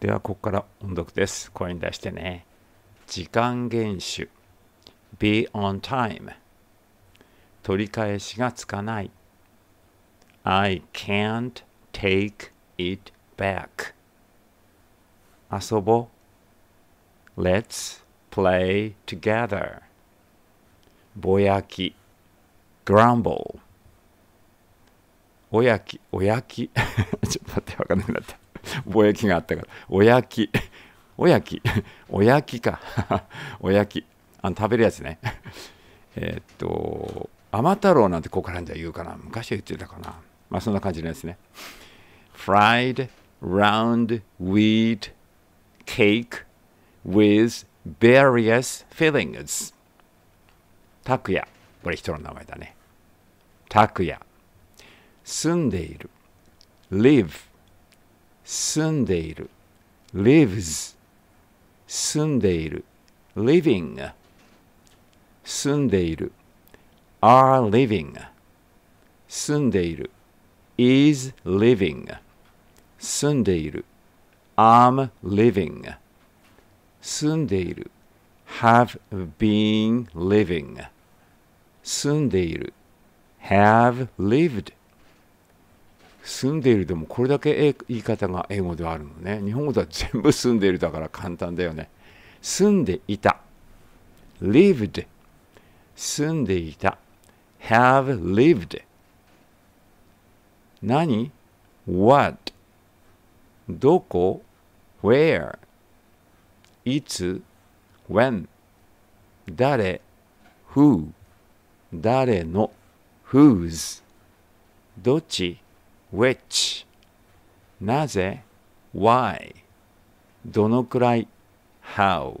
ではここから音読です声に出してね時間厳守 be on time 取り返しがつかない I can't take it back 遊ぼ Let's play together ぼやき grumble おやきおやき ちょっと待ってわかんなくなった 貿易があったから。おやき。おやき。おやきか。おやき。あの食べるやつね。えっと、甘太郎なんてここからんじゃ言うかな。昔は言ってたかな。まあそんな感じのやつね。Fried round wheat cake with various fillings。タクヤ。これ人の名前だね。タクヤ。住んでいる。live 住んでいる lives 住んでいる living 住んでいる are living 住んでいる is living 住んでいる am living 住んでいる have been living 住んでいる have lived 住んでいるでもこれだけ言い方が英語ではあるのね日本語では全部住んでいるだから簡単だよね住んでいた lived 住んでいた have lived 何 what どこ where いつ when 誰 who 誰の whose どっち which なぜ why どのくらい how